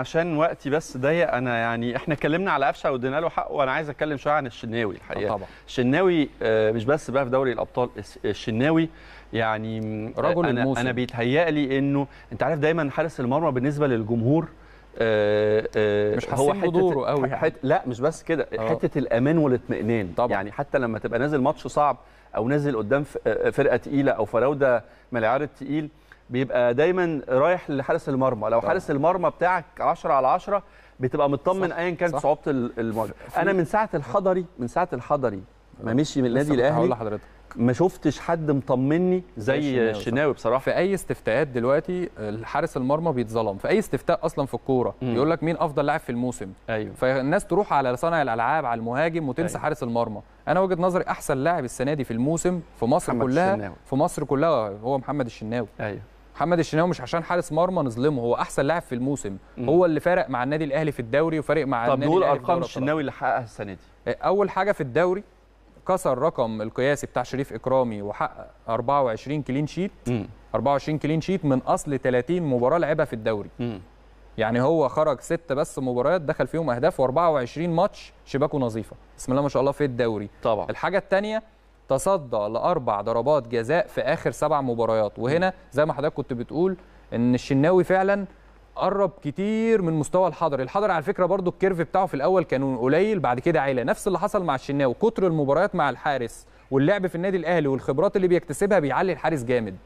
عشان وقتي بس ضيق انا يعني احنا اتكلمنا على قفشه وادينا له حقه وانا عايز اتكلم شويه عن الشناوي الحقيقه طبعا الشناوي آه، مش بس بقى في دوري الابطال الشناوي يعني رجل انا الموسم. انا بيتهيألي انه انت عارف دايما حارس المرمى بالنسبه للجمهور آه، آه، مش هو حته دوره قوي يعني. حت لا مش بس كده حته الامان والاطمئنان طبعا يعني حتى لما تبقى نازل ماتش صعب او نازل قدام فرقه تقيله او فراوده ملعار تقيل بيبقى دايما رايح لحارس المرمى لو حارس المرمى بتاعك 10 على 10 بتبقى مطمن ايا كانت صعوبه الماتش انا من ساعه الحضري من ساعه الحضري ما مشي من النادي الاهلي ما شفتش حد مطمني زي الشناوي بصراحه في اي استفتاءات دلوقتي حارس المرمى بيتظلم في اي استفتاء اصلا في الكوره يقول لك مين افضل لاعب في الموسم أيوة. فالناس تروح على صانع الالعاب على المهاجم وتنسى أيوة. حارس المرمى انا وجهه نظري احسن لاعب السنه دي في الموسم في مصر كلها الشناوي. في مصر كلها هو محمد الشناوي أيوة. محمد الشناوي مش عشان حارس مرمى نظلمه هو احسن لاعب في الموسم مم. هو اللي فارق مع النادي الاهلي في الدوري وفارق مع طب النادي نقول ارقام الشناوي اللي حققها السنه دي آه، اول حاجه في الدوري كسر رقم القياسي بتاع شريف اكرامي وحقق 24 كلين شيت مم. 24 كلين شيت من اصل 30 مباراه لعبها في الدوري مم. يعني هو خرج ست بس مباريات دخل فيهم اهداف و24 ماتش شباكه نظيفه بسم الله ما شاء الله في الدوري طبعا الحاجه الثانيه تصدى لاربع ضربات جزاء في اخر سبع مباريات وهنا زي ما حضرتك كنت بتقول ان الشناوي فعلا قرب كتير من مستوى الحضري الحضري على فكره برضو الكيرف بتاعه في الاول كان قليل بعد كده عالي نفس اللي حصل مع الشناوي كتر المباريات مع الحارس واللعب في النادي الاهلي والخبرات اللي بيكتسبها بيعلي الحارس جامد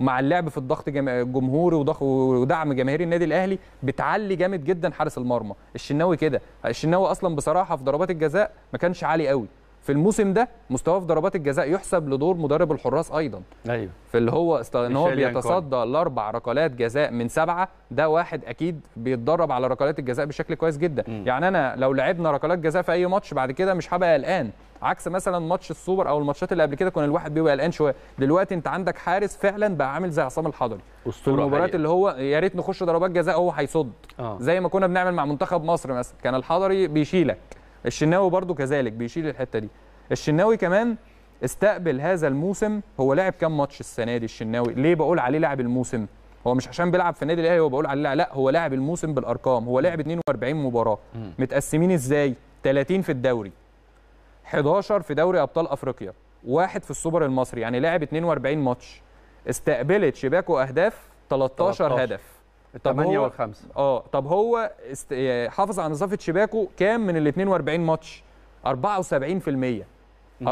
مع اللعب في الضغط الجمهوري ودعم جماهير النادي الاهلي بتعلي جامد جدا حارس المرمى الشناوي كده الشناوي اصلا بصراحه في ضربات الجزاء ما كانش عالي قوي في الموسم ده مستواه في ضربات الجزاء يحسب لدور مدرب الحراس ايضا ايوه في اللي هو ان هو بيتصدى لاربع ركلات جزاء من سبعه ده واحد اكيد بيتدرب على ركلات الجزاء بشكل كويس جدا م. يعني انا لو لعبنا ركلات جزاء في اي ماتش بعد كده مش هبقى قلقان عكس مثلا ماتش السوبر او الماتشات اللي قبل كده كان الواحد بيبقى قلقان شويه دلوقتي انت عندك حارس فعلا بقى عامل زي عصام الحضري اسطوره المباريات اللي هو يا ريت نخش ضربات جزاء هو هيصد آه. زي ما كنا بنعمل مع منتخب مصر مثلا كان الحضري بيشيلك الشناوي برضو كذلك بيشيل الحته دي الشناوي كمان استقبل هذا الموسم هو لعب كام ماتش السنه دي الشناوي ليه بقول عليه لاعب الموسم هو مش عشان بيلعب في النادي الاهلي هو بقول عليه لا, لا هو لاعب الموسم بالارقام هو لعب 42 مباراه متقسمين ازاي 30 في الدوري 11 في دوري ابطال افريقيا واحد في السوبر المصري يعني لعب 42 ماتش استقبلت شباكه اهداف 13, 13. هدف وال5 اه طب هو است... آه، حافظ على نظافة شباكه كام من ال 42 ماتش؟ 74% 74%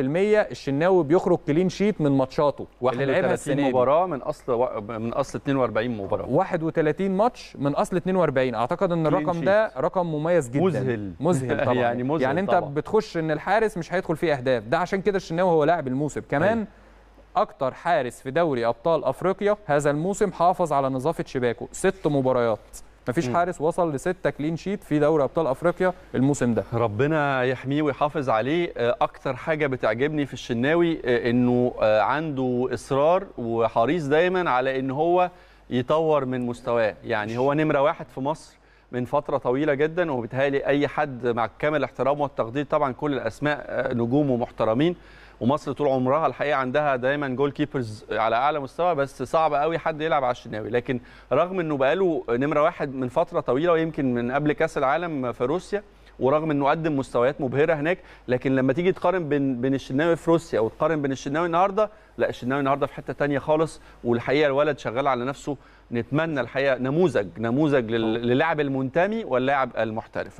الشناوي بيخرج كلين شيت من ماتشاته اللي لعبها السنه مباراه من اصل و... من اصل 42 مباراه 31 ماتش من اصل 42 اعتقد ان الرقم ده رقم مميز جدا مذهل مذهل طبعا يعني مذهل يعني انت طبعا. بتخش ان الحارس مش هيدخل فيه اهداف ده عشان كده الشناوي هو لاعب الموسم كمان أي. أيوة. اكتر حارس في دوري ابطال افريقيا هذا الموسم حافظ على نظافه شباكه ست مباريات مفيش م. حارس وصل لستة كلين شيت في دوري ابطال افريقيا الموسم ده ربنا يحميه ويحافظ عليه آه، اكتر حاجه بتعجبني في الشناوي آه، انه آه، عنده اصرار وحريص دايما على ان هو يطور من مستواه يعني هو نمره واحد في مصر من فتره طويله جدا وبالتالي اي حد مع كامل الاحترام والتقدير طبعا كل الاسماء آه، نجوم ومحترمين ومصر طول عمرها الحقيقه عندها دايما جول كيبرز على اعلى مستوى بس صعب قوي حد يلعب على الشناوي لكن رغم انه بقاله نمره واحد من فتره طويله ويمكن من قبل كاس العالم في روسيا ورغم انه قدم مستويات مبهره هناك لكن لما تيجي تقارن بين بين الشناوي في روسيا او تقارن بين الشناوي النهارده لا الشناوي النهارده في حته ثانيه خالص والحقيقه الولد شغال على نفسه نتمنى الحقيقه نموذج نموذج آه. للاعب المنتمي واللاعب المحترف